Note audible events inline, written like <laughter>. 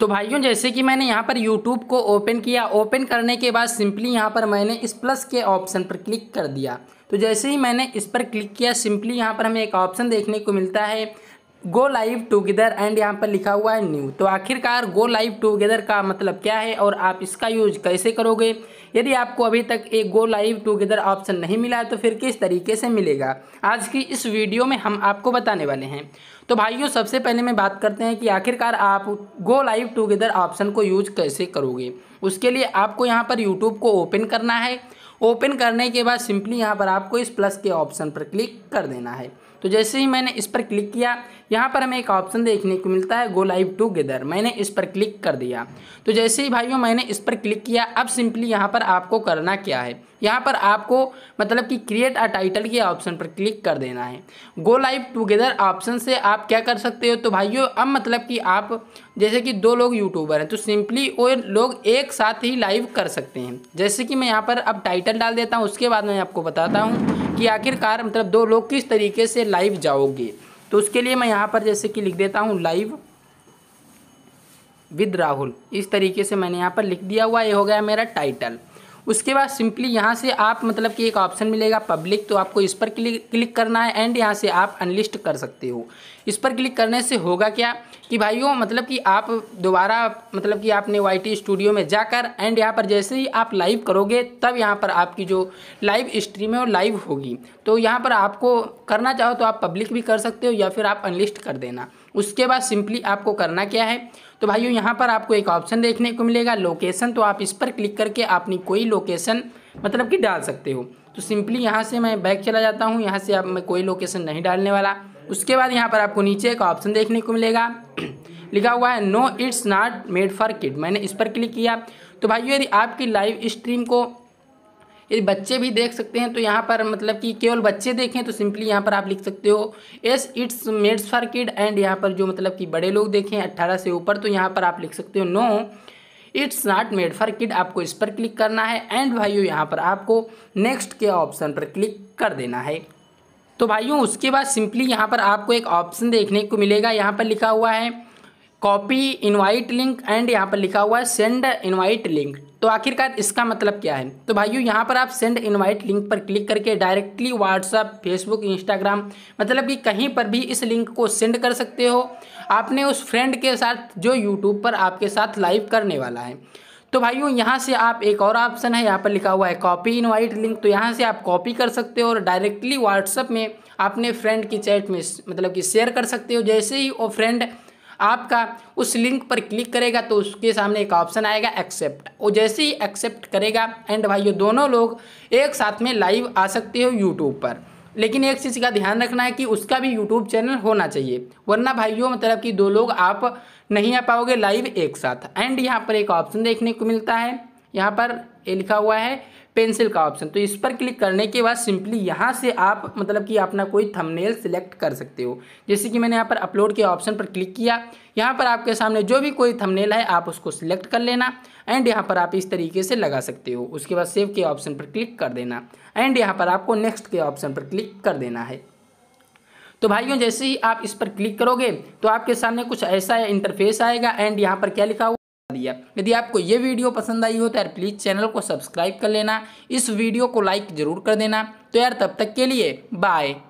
तो भाइयों जैसे कि मैंने यहाँ पर यूट्यूब को ओपन किया ओपन करने के बाद सिंपली यहाँ पर मैंने इस प्लस के ऑप्शन पर क्लिक कर दिया तो जैसे ही मैंने इस पर क्लिक किया सिंपली यहाँ पर हमें एक ऑप्शन देखने को मिलता है गो लाइव टुगेदर एंड यहाँ पर लिखा हुआ है न्यू तो आखिरकार गो लाइव टुगेदर का मतलब क्या है और आप इसका यूज कैसे करोगे यदि आपको अभी तक एक गो लाइव टुगेदर ऑप्शन नहीं मिला है तो फिर किस तरीके से मिलेगा आज की इस वीडियो में हम आपको बताने वाले हैं तो भाइयों सबसे पहले मैं बात करते हैं कि आखिरकार आप गो लाइव टूगेदर ऑप्शन को यूज कैसे करोगे उसके लिए आपको यहाँ पर यूट्यूब को ओपन करना है ओपन करने के बाद सिंपली यहाँ पर आपको इस प्लस के ऑप्शन पर क्लिक कर देना है तो जैसे ही मैंने इस पर क्लिक किया यहाँ पर हमें एक ऑप्शन देखने को मिलता है गो लाइव टूगेदर मैंने इस पर क्लिक कर दिया तो जैसे ही भाइयों मैंने इस पर क्लिक किया अब सिंपली यहाँ पर आपको करना क्या है यहाँ पर आपको मतलब कि क्रिएट अ टाइटल के ऑप्शन पर क्लिक कर देना है गो लाइव टूगेदर ऑप्शन से आप क्या कर सकते हो तो भाइयों अब मतलब कि आप जैसे कि दो लोग यूट्यूबर हैं तो सिंपली वो लोग एक साथ ही लाइव कर सकते हैं जैसे कि मैं यहाँ पर अब टाइटल डाल देता हूँ उसके बाद मैं आपको बताता हूँ कि आखिरकार मतलब दो लोग किस तरीके से लाइव जाओगे तो उसके लिए मैं यहाँ पर जैसे कि लिख देता हूँ लाइव विद राहुल इस तरीके से मैंने यहाँ पर लिख दिया हुआ ये हो गया मेरा टाइटल उसके बाद सिंपली यहाँ से आप मतलब कि एक ऑप्शन मिलेगा पब्लिक तो आपको इस पर क्लिक क्लिक करना है एंड यहाँ से आप अनलिस्ट कर सकते हो इस पर क्लिक करने से होगा क्या कि भाइयों मतलब कि आप दोबारा मतलब कि आपने वाई स्टूडियो में जाकर एंड यहाँ पर जैसे ही आप लाइव करोगे तब यहाँ पर आपकी जो लाइव स्ट्रीम है वो लाइव होगी तो यहाँ पर आपको करना चाहो तो आप पब्लिक भी कर सकते हो या फिर आप अनलिस्ट कर देना उसके बाद सिंपली आपको करना क्या है तो भाइयों यहाँ पर आपको एक ऑप्शन देखने को मिलेगा लोकेशन तो आप इस पर क्लिक करके अपनी कोई लोकेशन मतलब कि डाल सकते हो तो सिंपली यहाँ से मैं बैक चला जाता हूँ यहाँ से आप मैं कोई लोकेशन नहीं डालने वाला उसके बाद यहाँ पर आपको नीचे एक ऑप्शन देखने को मिलेगा <clears throat> लिखा हुआ है no it's not made for kid मैंने इस पर क्लिक किया तो भाइयों यदि आपकी लाइव स्ट्रीम को यदि बच्चे भी देख सकते हैं तो यहाँ पर मतलब कि केवल बच्चे देखें तो सिंपली यहाँ पर आप लिख सकते हो yes it's made for kid and यहाँ पर जो मतलब कि बड़े लोग देखें अट्ठारह से ऊपर तो यहाँ पर आप लिख सकते हो no it's not made for kid आपको इस पर क्लिक करना है एंड भाइयों यहाँ पर आपको नेक्स्ट के ऑप्शन पर क्लिक कर देना है तो भाइयों उसके बाद सिंपली यहाँ पर आपको एक ऑप्शन देखने को मिलेगा यहाँ पर लिखा हुआ है कॉपी इनवाइट लिंक एंड यहाँ पर लिखा हुआ है सेंड इनवाइट लिंक तो आखिरकार इसका मतलब क्या है तो भाइयों यहाँ पर आप सेंड इनवाइट लिंक पर क्लिक करके डायरेक्टली व्हाट्सअप फेसबुक इंस्टाग्राम मतलब कि कहीं पर भी इस लिंक को सेंड कर सकते हो आपने उस फ्रेंड के साथ जो यूट्यूब पर आपके साथ लाइव करने वाला है तो भाइयों यहाँ से आप एक और ऑप्शन है यहाँ पर लिखा हुआ है कॉपी इनवाइट लिंक तो यहाँ से आप कॉपी कर सकते हो और डायरेक्टली व्हाट्सअप में अपने फ्रेंड की चैट में मतलब कि शेयर कर सकते हो जैसे ही वो फ्रेंड आपका उस लिंक पर क्लिक करेगा तो उसके सामने एक ऑप्शन आएगा एक्सेप्ट वो जैसे ही एक्सेप्ट करेगा एंड भाइयों दोनों लोग एक साथ में लाइव आ सकते हो यूट्यूब पर लेकिन एक चीज़ का ध्यान रखना है कि उसका भी यूट्यूब चैनल होना चाहिए वरना भाइयों मतलब कि दो लोग आप नहीं आ पाओगे लाइव एक साथ एंड यहाँ पर एक ऑप्शन देखने को मिलता है यहाँ पर ये लिखा हुआ है पेंसिल का ऑप्शन तो इस पर क्लिक करने के बाद सिंपली यहाँ से आप मतलब कि अपना कोई थंबनेल सिलेक्ट कर सकते हो जैसे कि मैंने यहाँ पर अपलोड के ऑप्शन पर क्लिक किया यहाँ पर आपके सामने जो भी कोई थंबनेल है आप उसको सिलेक्ट कर लेना एंड यहाँ पर आप इस तरीके से लगा सकते हो उसके बाद सेव के ऑप्शन पर क्लिक कर देना एंड यहाँ पर आपको नेक्स्ट के ऑप्शन पर क्लिक कर देना है तो भाइयों जैसे ही आप इस पर क्लिक करोगे तो आपके सामने कुछ ऐसा इंटरफेस आएगा एंड यहाँ पर क्या लिखा हुआ दिया यदि आपको ये वीडियो पसंद आई हो तो यार प्लीज़ चैनल को सब्सक्राइब कर लेना इस वीडियो को लाइक ज़रूर कर देना तो यार तब तक के लिए बाय